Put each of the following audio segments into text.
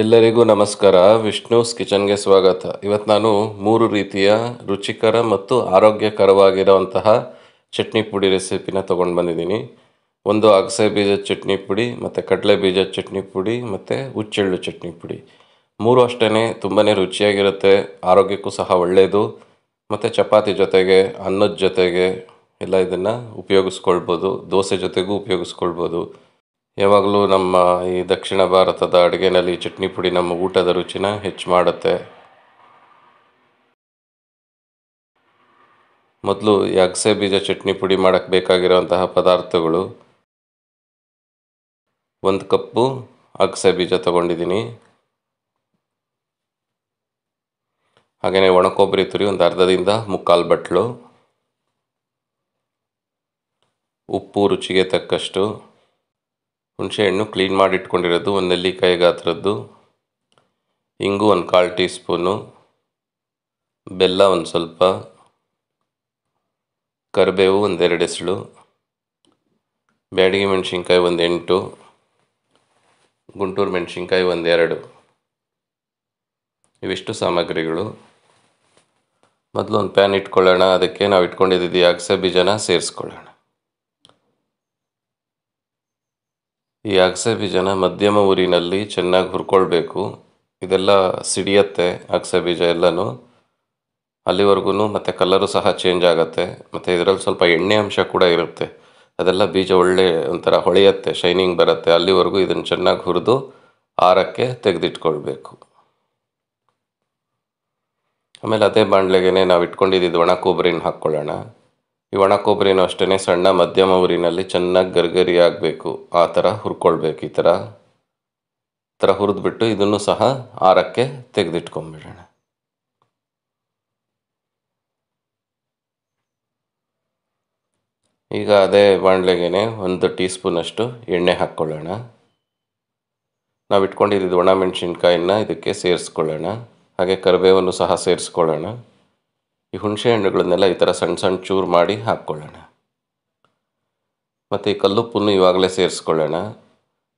ಎಲ್ಲರಿಗೂ ನಮಸ್ಕಾರ ವಿಷ್ಣುಸ್ ಕಿಚನ್ಗೆ ಸ್ವಾಗತ ಇವತ್ತು ನಾನು ಮೂರು ರೀತಿಯ ರುಚಿಕರ ಮತ್ತು ಆರೋಗ್ಯಕರವಾಗಿರುವಂತಹ ಚಟ್ನಿ ಪುಡಿ ರೆಸಿಪಿನ ತೊಗೊಂಡು ಬಂದಿದ್ದೀನಿ ಒಂದು ಅಗಸೆ ಬೀಜದ ಚಟ್ನಿ ಪುಡಿ ಮತ್ತು ಕಡಲೆ ಬೀಜದ ಚಟ್ನಿ ಪುಡಿ ಮತ್ತು ಹುಚ್ಚೆಳ್ಳು ಚಟ್ನಿ ಪುಡಿ ಮೂರು ಅಷ್ಟೇ ತುಂಬಾ ರುಚಿಯಾಗಿರುತ್ತೆ ಆರೋಗ್ಯಕ್ಕೂ ಸಹ ಒಳ್ಳೆಯದು ಮತ್ತು ಚಪಾತಿ ಜೊತೆಗೆ ಅನ್ನದ ಜೊತೆಗೆ ಎಲ್ಲ ಇದನ್ನು ಉಪಯೋಗಿಸ್ಕೊಳ್ಬೋದು ದೋಸೆ ಜೊತೆಗೂ ಉಪಯೋಗಿಸ್ಕೊಳ್ಬೋದು ಯಾವಾಗಲೂ ನಮ್ಮ ಈ ದಕ್ಷಿಣ ಭಾರತದ ಅಡುಗೆನಲ್ಲಿ ಚಟ್ನಿ ಪುಡಿ ನಮ್ಮ ಊಟದ ರುಚಿನ ಹೆಚ್ಚು ಮಾಡುತ್ತೆ ಮೊದಲು ಅಗಸೆ ಬೀಜ ಚಟ್ನಿ ಪುಡಿ ಮಾಡೋಕ್ಕೆ ಬೇಕಾಗಿರುವಂತಹ ಪದಾರ್ಥಗಳು ಒಂದು ಕಪ್ಪು ಅಗಸೆ ಬೀಜ ತಗೊಂಡಿದ್ದೀನಿ ಹಾಗೆಯೇ ಒಣಕೊಬ್ಬರಿ ತುರಿ ಒಂದು ಅರ್ಧದಿಂದ ಮುಕ್ಕಾಲು ಬಟ್ಲು ಉಪ್ಪು ರುಚಿಗೆ ತಕ್ಕಷ್ಟು ಹುಣಸೆಹಣ್ಣು ಕ್ಲೀನ್ ಮಾಡಿ ಇಟ್ಕೊಂಡಿರೋದು ಒಂದು ನೆಲ್ಲಿಕಾಯಿ ಗಾತ್ರದ್ದು ಇಂಗು ಒಂದು ಕಾಲು ಟೀ ಸ್ಪೂನು ಬೆಲ್ಲ ಒಂದು ಸ್ವಲ್ಪ ಕರಿಬೇವು ಒಂದೆರಡು ಎಸಳು ಬ್ಯಾಡಗಿ ಮೆಣಸಿನ್ಕಾಯಿ ಒಂದು ಎಂಟು ಗುಂಟೂರು ಮೆಣಸಿನ್ಕಾಯಿ ಒಂದೆರಡು ಇವಿಷ್ಟು ಸಾಮಗ್ರಿಗಳು ಮೊದಲು ಒಂದು ಪ್ಯಾನ್ ಇಟ್ಕೊಳ್ಳೋಣ ಅದಕ್ಕೆ ನಾವು ಇಟ್ಕೊಂಡಿದ್ದೀವಿ ಅಗಸೆ ಬೀಜನ ಸೇರಿಸ್ಕೊಳ್ಳೋಣ ಈ ಅಗಸೆ ಬೀಜನ ಮಧ್ಯಮ ಊರಿನಲ್ಲಿ ಚೆನ್ನಾಗಿ ಹುರ್ಕೊಳ್ಬೇಕು ಇದೆಲ್ಲ ಸಿಡಿಯತ್ತೆ ಅಗಸೆ ಬೀಜ ಎಲ್ಲನೂ ಅಲ್ಲಿವರೆಗೂ ಮತ್ತು ಕಲರು ಸಹ ಚೇಂಜ್ ಆಗುತ್ತೆ ಮತ್ತು ಇದರಲ್ಲಿ ಸ್ವಲ್ಪ ಎಣ್ಣೆ ಅಂಶ ಕೂಡ ಇರುತ್ತೆ ಅದೆಲ್ಲ ಬೀಜ ಒಳ್ಳೆ ಒಂಥರ ಹೊಳೆಯತ್ತೆ ಶೈನಿಂಗ್ ಬರುತ್ತೆ ಅಲ್ಲಿವರೆಗೂ ಇದನ್ನು ಚೆನ್ನಾಗಿ ಹುರಿದು ಆರಕ್ಕೆ ತೆಗೆದಿಟ್ಕೊಳ್ಬೇಕು ಆಮೇಲೆ ಅದೇ ಬಾಣಲೆಗೆ ನಾವು ಇಟ್ಕೊಂಡಿದ್ದು ಒಣ ಕೊಬ್ಬರಿನ ಹಾಕ್ಕೊಳ್ಳೋಣ ಈ ಒಣ ಕೊಬ್ಬರಿನೂ ಅಷ್ಟೇ ಸಣ್ಣ ಮಧ್ಯಮ ಉರಿನಲ್ಲಿ ಚೆನ್ನಾಗಿ ಗರ್ಗರಿ ಆಗಬೇಕು ಆ ಥರ ಹುರ್ಕೊಳ್ಬೇಕು ಈ ಥರ ಥರ ಹುರಿದ್ಬಿಟ್ಟು ಇದನ್ನು ಸಹ ಆರಕ್ಕೆ ತೆಗೆದಿಟ್ಕೊಂಬಿಡೋಣ ಈಗ ಅದೇ ಬಾಣಲೆಗೆ ಒಂದು ಟೀ ಸ್ಪೂನಷ್ಟು ಎಣ್ಣೆ ಹಾಕ್ಕೊಳ್ಳೋಣ ನಾವು ಇಟ್ಕೊಂಡಿದ್ದು ಒಣ ಮೆಣಸಿನ್ಕಾಯಿನ ಇದಕ್ಕೆ ಸೇರಿಸ್ಕೊಳ್ಳೋಣ ಹಾಗೆ ಕರಿಬೇವನ್ನು ಸಹ ಸೇರಿಸ್ಕೊಳ್ಳೋಣ ಈ ಹುಣಸೆ ಹಣ್ಣುಗಳನ್ನೆಲ್ಲ ಈ ಥರ ಸಣ್ಣ ಸಣ್ಣ ಚೂರು ಮಾಡಿ ಹಾಕ್ಕೊಳ್ಳೋಣ ಮತ್ತು ಈ ಕಲ್ಲುಪ್ಪನ್ನು ಇವಾಗಲೇ ಸೇರಿಸ್ಕೊಳ್ಳೋಣ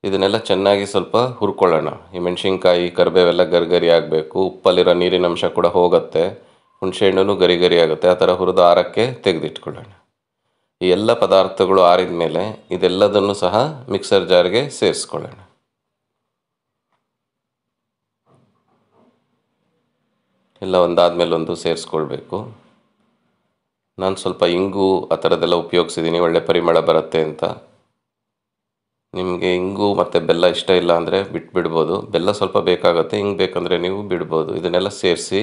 ಇದನ್ನೆಲ್ಲ ಚೆನ್ನಾಗಿ ಸ್ವಲ್ಪ ಹುರ್ಕೊಳ್ಳೋಣ ಈ ಮೆಣಸಿನ್ಕಾಯಿ ಕರಿಬೇವೆಲ್ಲ ಗರಿಗರಿ ಆಗಬೇಕು ಉಪ್ಪಲ್ಲಿರೋ ನೀರಿನ ಅಂಶ ಕೂಡ ಹೋಗುತ್ತೆ ಹುಣಸೆ ಹಣ್ಣು ಗರಿ ಗರಿ ಆಗುತ್ತೆ ಆ ಥರ ಹುರಿದು ಆರಕ್ಕೆ ತೆಗೆದಿಟ್ಕೊಳ್ಳೋಣ ಈ ಎಲ್ಲ ಪದಾರ್ಥಗಳು ಆರಿದ ಮೇಲೆ ಇದೆಲ್ಲದನ್ನು ಸಹ ಮಿಕ್ಸರ್ ಜಾರ್ಗೆ ಸೇರಿಸ್ಕೊಳ್ಳೋಣ ಎಲ್ಲ ಒಂದಾದ ಒಂದು ಸೇರಿಸ್ಕೊಳ್ಬೇಕು ನಾನು ಸ್ವಲ್ಪ ಇಂಗು ಆ ಥರದ್ದೆಲ್ಲ ಉಪಯೋಗಿಸಿದ್ದೀನಿ ಒಳ್ಳೆ ಪರಿಮಳ ಬರುತ್ತೆ ಅಂತ ನಿಮಗೆ ಇಂಗು ಮತ್ತು ಬೆಲ್ಲ ಇಷ್ಟ ಇಲ್ಲ ಅಂದರೆ ಬಿಟ್ಬಿಡ್ಬೋದು ಬೆಲ್ಲ ಸ್ವಲ್ಪ ಬೇಕಾಗುತ್ತೆ ಹಿಂಗೆ ಬೇಕಂದರೆ ನೀವು ಬಿಡ್ಬೋದು ಇದನ್ನೆಲ್ಲ ಸೇರಿಸಿ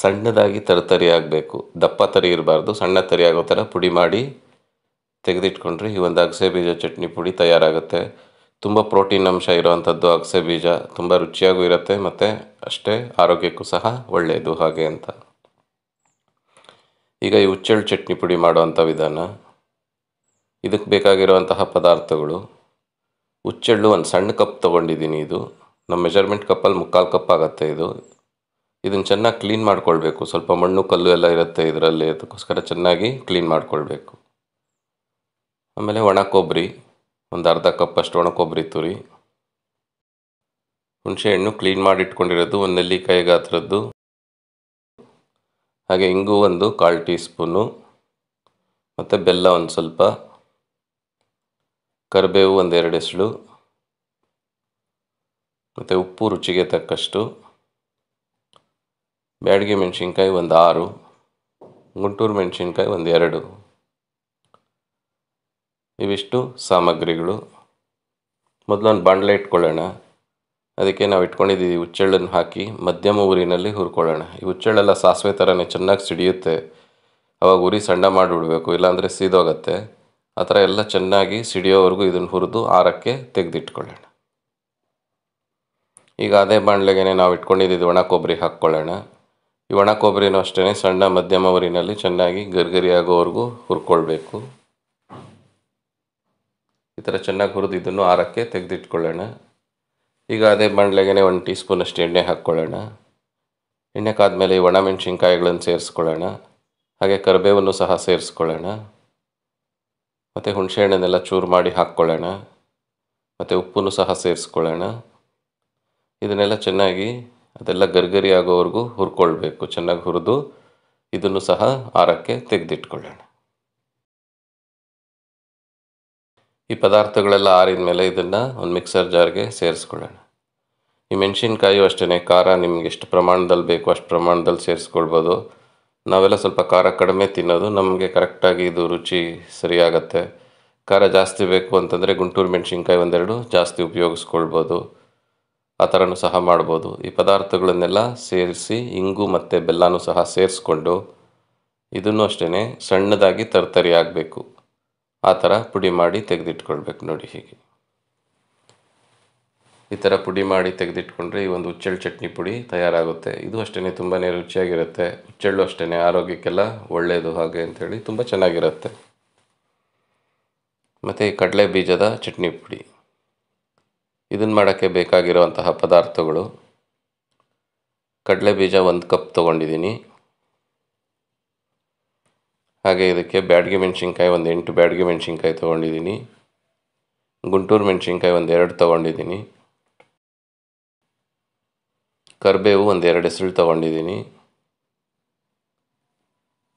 ಸಣ್ಣದಾಗಿ ತರತರಿ ಆಗಬೇಕು ದಪ್ಪ ತರಿ ಇರಬಾರ್ದು ಸಣ್ಣ ತರಿ ಆಗೋ ಥರ ಪುಡಿ ಮಾಡಿ ತೆಗೆದಿಟ್ಕೊಂಡ್ರೆ ಈ ಒಂದು ಅಗಸೆ ಬೀಜ ಚಟ್ನಿ ಪುಡಿ ತಯಾರಾಗುತ್ತೆ ತುಂಬ ಪ್ರೋಟೀನ್ ಅಂಶ ಇರುವಂಥದ್ದು ಅಗಸೆ ಬೀಜ ತುಂಬ ರುಚಿಯಾಗೂ ಇರುತ್ತೆ ಮತ್ತು ಅಷ್ಟೇ ಆರೋಗ್ಯಕ್ಕೂ ಸಹ ಒಳ್ಳೆಯದು ಹಾಗೆ ಅಂತ ಈಗ ಈ ಹುಚ್ಚೆಳ್ಳು ಚಟ್ನಿ ಪುಡಿ ಮಾಡುವಂಥ ವಿಧಾನ ಇದಕ್ಕೆ ಬೇಕಾಗಿರುವಂತಹ ಪದಾರ್ಥಗಳು ಹುಚ್ಚೆಳ್ಳು ಒಂದು ಸಣ್ಣ ಕಪ್ ತೊಗೊಂಡಿದ್ದೀನಿ ಇದು ನಮ್ಮ ಮೆಜರ್ಮೆಂಟ್ ಕಪ್ಪಲ್ಲಿ ಮುಕ್ಕಾಲು ಕಪ್ ಆಗುತ್ತೆ ಇದು ಇದನ್ನು ಚೆನ್ನಾಗಿ ಕ್ಲೀನ್ ಮಾಡ್ಕೊಳ್ಬೇಕು ಸ್ವಲ್ಪ ಮಣ್ಣು ಕಲ್ಲು ಎಲ್ಲ ಇರುತ್ತೆ ಇದರಲ್ಲಿ ಅದಕ್ಕೋಸ್ಕರ ಚೆನ್ನಾಗಿ ಕ್ಲೀನ್ ಮಾಡಿಕೊಳ್ಬೇಕು ಆಮೇಲೆ ಒಣ ಕೊಬ್ಬರಿ ಒಂದು ಅರ್ಧ ಕಪ್ಪಷ್ಟು ಒಣ ಕೊಬ್ಬರಿ ತುರಿ ಹುಣಸೆಹಣ್ಣು ಕ್ಲೀನ್ ಮಾಡಿ ಇಟ್ಕೊಂಡಿರೋದು ಒಂದು ನೆಲ್ಲಿಕಾಯಿ ಗಾತ್ರದ್ದು ಹಾಗೆ ಇಂಗು ಒಂದು ಕಾಲು ಟೀ ಸ್ಪೂನು ಮತ್ತು ಬೆಲ್ಲ ಒಂದು ಸ್ವಲ್ಪ ಕರಿಬೇವು ಒಂದೆರಡು ಎಸಳು ಮತ್ತು ಉಪ್ಪು ರುಚಿಗೆ ತಕ್ಕಷ್ಟು ಬ್ಯಾಡಿಗೆ ಮೆಣಸಿನ್ಕಾಯಿ ಒಂದು ಆರು ಗುಂಟೂರು ಮೆಣಸಿನ್ಕಾಯಿ ಒಂದು ಎರಡು ಇವಿಷ್ಟು ಸಾಮಗ್ರಿಗಳು ಮೊದಲೊಂದು ಬಾಣಲೆ ಇಟ್ಕೊಳ್ಳೋಣ ಅದಕ್ಕೆ ನಾವು ಇಟ್ಕೊಂಡಿದ್ದೀವಿ ಹುಚ್ಚೆಳ್ಳನ್ನು ಹಾಕಿ ಮಧ್ಯಮ ಊರಿನಲ್ಲಿ ಹುರ್ಕೊಳ್ಳೋಣ ಈ ಹುಚ್ಚೆಳ್ಳೆಲ್ಲ ಸಾಸಿವೆ ಥರನೇ ಚೆನ್ನಾಗಿ ಸಿಡಿಯುತ್ತೆ ಅವಾಗ ಉರಿ ಸಣ್ಣ ಮಾಡಿಬಿಡಬೇಕು ಇಲ್ಲಾಂದರೆ ಸೀದೋಗತ್ತೆ ಆ ಥರ ಎಲ್ಲ ಚೆನ್ನಾಗಿ ಸಿಡಿಯೋವರೆಗೂ ಇದನ್ನು ಹುರಿದು ಆರಕ್ಕೆ ತೆಗೆದಿಟ್ಕೊಳ್ಳೋಣ ಈಗ ಅದೇ ಬಾಣಲೆಗೆ ನಾವು ಇಟ್ಕೊಂಡಿದ್ದೀವಿ ಒಣ ಕೊಬ್ಬರಿ ಹಾಕ್ಕೊಳ್ಳೋಣ ಈ ಒಣ ಕೊಬ್ಬರಿನೂ ಅಷ್ಟೇ ಸಣ್ಣ ಮಧ್ಯಮ ಊರಿನಲ್ಲಿ ಚೆನ್ನಾಗಿ ಗರ್ಗರಿ ಹುರ್ಕೊಳ್ಬೇಕು ಈ ಥರ ಚೆನ್ನಾಗಿ ಹುರಿದು ಇದನ್ನು ಆರಕ್ಕೆ ತೆಗೆದಿಟ್ಕೊಳ್ಳೋಣ ಈಗ ಅದೇ ಬಂಡ್ಲೆಗೆ ಒಂದು ಟೀ ಸ್ಪೂನಷ್ಟು ಎಣ್ಣೆ ಹಾಕ್ಕೊಳ್ಳೋಣ ಎಣ್ಣೆ ಕಾದಮೇಲೆ ಒಣ ಮೆಣಸಿನ್ಕಾಯಿಗಳನ್ನು ಸೇರಿಸ್ಕೊಳ್ಳೋಣ ಹಾಗೆ ಕರಿಬೇವನ್ನು ಸಹ ಸೇರಿಸ್ಕೊಳ್ಳೋಣ ಮತ್ತು ಹಣ್ಣನ್ನೆಲ್ಲ ಚೂರು ಮಾಡಿ ಹಾಕ್ಕೊಳ್ಳೋಣ ಮತ್ತು ಉಪ್ಪನ್ನು ಸಹ ಸೇರಿಸ್ಕೊಳ್ಳೋಣ ಇದನ್ನೆಲ್ಲ ಚೆನ್ನಾಗಿ ಅದೆಲ್ಲ ಗರ್ಗರಿ ಆಗೋವರೆಗೂ ಹುರ್ಕೊಳ್ಬೇಕು ಚೆನ್ನಾಗಿ ಹುರಿದು ಇದನ್ನು ಸಹ ಆರಕ್ಕೆ ತೆಗೆದಿಟ್ಕೊಳ್ಳೋಣ ಈ ಪದಾರ್ಥಗಳೆಲ್ಲ ಆರಿದ ಮೇಲೆ ಇದನ್ನು ಒಂದು ಮಿಕ್ಸರ್ ಜಾರ್ಗೆ ಸೇರಿಸ್ಕೊಳ್ಳೋಣ ಈ ಮೆಣಸಿನ್ಕಾಯು ಅಷ್ಟೇ ಖಾರ ನಿಮ್ಗೆ ಎಷ್ಟು ಪ್ರಮಾಣದಲ್ಲಿ ಬೇಕು ಅಷ್ಟು ಪ್ರಮಾಣದಲ್ಲಿ ಸೇರಿಸ್ಕೊಳ್ಬೋದು ನಾವೆಲ್ಲ ಸ್ವಲ್ಪ ಖಾರ ಕಡಿಮೆ ತಿನ್ನೋದು ನಮಗೆ ಕರೆಕ್ಟಾಗಿ ಇದು ರುಚಿ ಸರಿಯಾಗತ್ತೆ ಖಾರ ಜಾಸ್ತಿ ಬೇಕು ಅಂತಂದರೆ ಗುಂಟೂರು ಮೆಣಸಿನ್ಕಾಯಿ ಒಂದೆರಡು ಜಾಸ್ತಿ ಉಪಯೋಗಿಸ್ಕೊಳ್ಬೋದು ಆ ಥರನೂ ಸಹ ಮಾಡ್ಬೋದು ಈ ಪದಾರ್ಥಗಳನ್ನೆಲ್ಲ ಸೇರಿಸಿ ಇಂಗು ಮತ್ತು ಬೆಲ್ಲನೂ ಸಹ ಸೇರಿಸ್ಕೊಂಡು ಇದನ್ನು ಅಷ್ಟೇ ಸಣ್ಣದಾಗಿ ತರ್ತರಿ ಆಗಬೇಕು ಆ ಥರ ಪುಡಿ ಮಾಡಿ ತೆಗೆದಿಟ್ಕೊಳ್ಬೇಕು ನೋಡಿ ಹೀಗೆ ಈ ಥರ ಪುಡಿ ಮಾಡಿ ತೆಗೆದಿಟ್ಕೊಂಡ್ರೆ ಈ ಒಂದು ಹುಚ್ಚೆಳ್ಳು ಚಟ್ನಿ ಪುಡಿ ತಯಾರಾಗುತ್ತೆ ಇದು ಅಷ್ಟೇ ತುಂಬಾ ರುಚಿಯಾಗಿರುತ್ತೆ ಹುಚ್ಚೆಳ್ಳು ಅಷ್ಟೇ ಆರೋಗ್ಯಕ್ಕೆಲ್ಲ ಒಳ್ಳೆಯದು ಹಾಗೆ ಅಂಥೇಳಿ ತುಂಬ ಚೆನ್ನಾಗಿರುತ್ತೆ ಮತ್ತು ಈ ಕಡಲೆ ಬೀಜದ ಚಟ್ನಿ ಪುಡಿ ಇದನ್ನು ಮಾಡೋಕ್ಕೆ ಬೇಕಾಗಿರುವಂತಹ ಪದಾರ್ಥಗಳು ಕಡಲೆ ಬೀಜ ಒಂದು ಕಪ್ ತೊಗೊಂಡಿದ್ದೀನಿ ಹಾಗೆ ಇದಕ್ಕೆ ಬ್ಯಾಡ್ಗೆ ಮೆಣಸಿನ್ಕಾಯಿ ಒಂದು ಎಂಟು ಬ್ಯಾಡ್ಗೆ ಮೆಣಸಿನ್ಕಾಯಿ ತೊಗೊಂಡಿದ್ದೀನಿ ಗುಂಟೂರು ಮೆಣಸಿನ್ಕಾಯಿ ಒಂದು ಎರಡು ತೊಗೊಂಡಿದ್ದೀನಿ ಕರಿಬೇವು ಒಂದು ಎರಡು ಹೆಸರು ತೊಗೊಂಡಿದ್ದೀನಿ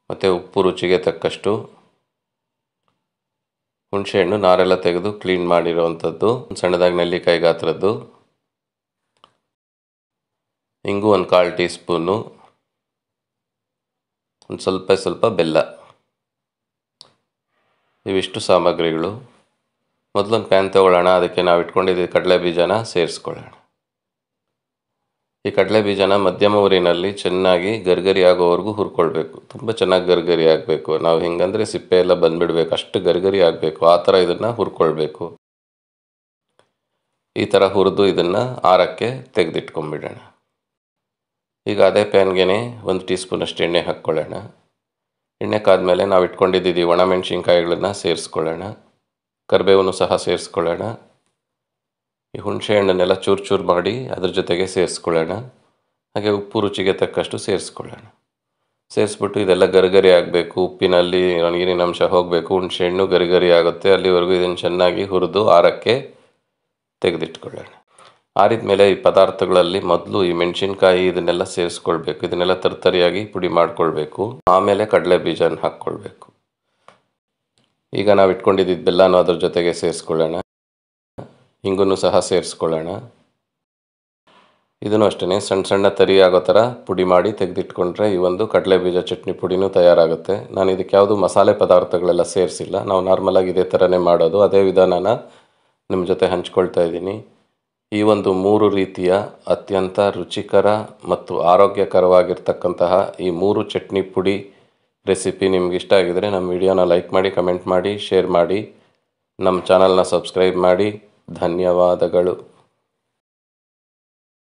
ಮತ್ತು ಉಪ್ಪು ರುಚಿಗೆ ತಕ್ಕಷ್ಟು ಹುಣಸೆಹಣ್ಣು ನಾರೆಲ್ಲ ತೆಗೆದು ಕ್ಲೀನ್ ಮಾಡಿರೋವಂಥದ್ದು ಸಣ್ಣದಾಗಿ ನೆಲ್ಲಿಕಾಯಿ ಗಾತ್ರದ್ದು ಹಿಂಗೂ ಒಂದು ಕಾಲು ಟೀ ಸ್ಪೂನು ಒಂದು ಸ್ವಲ್ಪ ಸ್ವಲ್ಪ ಬೆಲ್ಲ ಇವಿಷ್ಟು ಸಾಮಗ್ರಿಗಳು ಮೊದಲೊಂದು ಪ್ಯಾನ್ ತೊಗೊಳ್ಳೋಣ ಅದಕ್ಕೆ ನಾವು ಇಟ್ಕೊಂಡಿದ್ದ ಕಡಲೆ ಬೀಜನ ಸೇರಿಸ್ಕೊಳ್ಳೋಣ ಈ ಕಡಲೆ ಬೀಜನ ಮಧ್ಯಮ ಊರಿನಲ್ಲಿ ಚೆನ್ನಾಗಿ ಗರ್ಗರಿ ಆಗೋವರೆಗೂ ಹುರ್ಕೊಳ್ಬೇಕು ತುಂಬ ಚೆನ್ನಾಗಿ ಗರ್ಗರಿ ಆಗಬೇಕು ನಾವು ಹಿಂಗಂದರೆ ಸಿಪ್ಪೆ ಎಲ್ಲ ಬಂದುಬಿಡ್ಬೇಕು ಅಷ್ಟು ಗರ್ಗರಿ ಆಗಬೇಕು ಆ ಥರ ಇದನ್ನು ಹುರ್ಕೊಳ್ಬೇಕು ಈ ಥರ ಹುರಿದು ಇದನ್ನು ಆರಕ್ಕೆ ತೆಗೆದಿಟ್ಕೊಂಬಿಡೋಣ ಈಗ ಅದೇ ಪ್ಯಾನ್ಗೆ ಒಂದು ಟೀ ಸ್ಪೂನಷ್ಟು ಎಣ್ಣೆ ಹಾಕ್ಕೊಳ್ಳೋಣ ಎಣ್ಣೆ ಕಾದ್ಮೇಲೆ ನಾವು ಇಟ್ಕೊಂಡಿದ್ದೀವಿ ಒಣಮೆಣ್ಸಿನ್ಕಾಯಿಗಳನ್ನ ಸೇರಿಸ್ಕೊಳ್ಳೋಣ ಕರಿಬೇವನ್ನು ಸಹ ಸೇರಿಸ್ಕೊಳ್ಳೋಣ ಈ ಹುಣಸೆ ಹಣ್ಣನ್ನೆಲ್ಲ ಚೂರು ಚೂರು ಮಾಡಿ ಅದ್ರ ಜೊತೆಗೆ ಸೇರಿಸ್ಕೊಳ್ಳೋಣ ಹಾಗೆ ಉಪ್ಪು ರುಚಿಗೆ ತಕ್ಕಷ್ಟು ಸೇರಿಸ್ಕೊಳ್ಳೋಣ ಸೇರಿಸ್ಬಿಟ್ಟು ಇದೆಲ್ಲ ಗರಿಗರಿ ಆಗಬೇಕು ಉಪ್ಪಿನಲ್ಲಿ ನೀರಿನ ಅಂಶ ಹೋಗಬೇಕು ಹುಣಸೆ ಹಣ್ಣು ಗರಿಗರಿ ಆಗುತ್ತೆ ಅಲ್ಲಿವರೆಗೂ ಇದನ್ನು ಚೆನ್ನಾಗಿ ಹುರಿದು ಆರಕ್ಕೆ ತೆಗೆದಿಟ್ಕೊಳ್ಳೋಣ ಆರಿದ ಮೇಲೆ ಈ ಪದಾರ್ಥಗಳಲ್ಲಿ ಮೊದಲು ಈ ಮೆಣಸಿನ್ಕಾಯಿ ಇದನ್ನೆಲ್ಲ ಸೇರಿಸ್ಕೊಳ್ಬೇಕು ಇದನ್ನೆಲ್ಲ ತರತರಿಯಾಗಿ ಪುಡಿ ಮಾಡ್ಕೊಳ್ಬೇಕು ಆಮೇಲೆ ಕಡಲೆ ಬೀಜನ ಹಾಕ್ಕೊಳ್ಬೇಕು ಈಗ ನಾವು ಇಟ್ಕೊಂಡಿದ್ದ ಬೆಲ್ಲನೂ ಅದ್ರ ಜೊತೆಗೆ ಸೇರಿಸ್ಕೊಳ್ಳೋಣ ಹಿಂಗೂ ಸಹ ಸೇರಿಸ್ಕೊಳ್ಳೋಣ ಇದನ್ನು ಅಷ್ಟೇ ಸಣ್ಣ ಸಣ್ಣ ತರಿ ಆಗೋ ಥರ ಪುಡಿ ಮಾಡಿ ತೆಗೆದಿಟ್ಕೊಂಡ್ರೆ ಈ ಒಂದು ಕಡಲೆ ಬೀಜ ಚಟ್ನಿ ಪುಡಿನೂ ತಯಾರಾಗುತ್ತೆ ನಾನು ಇದಕ್ಕೆ ಯಾವುದು ಮಸಾಲೆ ಪದಾರ್ಥಗಳೆಲ್ಲ ಸೇರಿಸಿಲ್ಲ ನಾವು ನಾರ್ಮಲಾಗಿ ಇದೇ ಥರನೇ ಮಾಡೋದು ಅದೇ ವಿಧಾನನ ನಿಮ್ಮ ಜೊತೆ ಹಂಚ್ಕೊಳ್ತಾ ಇದ್ದೀನಿ ಈ ಒಂದು ಮೂರು ರೀತಿಯ ಅತ್ಯಂತ ರುಚಿಕರ ಮತ್ತು ಆರೋಗ್ಯಕರವಾಗಿರ್ತಕ್ಕಂತಹ ಈ ಮೂರು ಚಟ್ನಿ ಪುಡಿ ರೆಸಿಪಿ ನಿಮ್ಗೆ ಇಷ್ಟ ಆಗಿದರೆ ನಮ್ಮ ವಿಡಿಯೋನ ಲೈಕ್ ಮಾಡಿ ಕಮೆಂಟ್ ಮಾಡಿ ಶೇರ್ ಮಾಡಿ ನಮ್ಮ ಚಾನಲ್ನ ಸಬ್ಸ್ಕ್ರೈಬ್ ಮಾಡಿ ಧನ್ಯವಾದಗಳು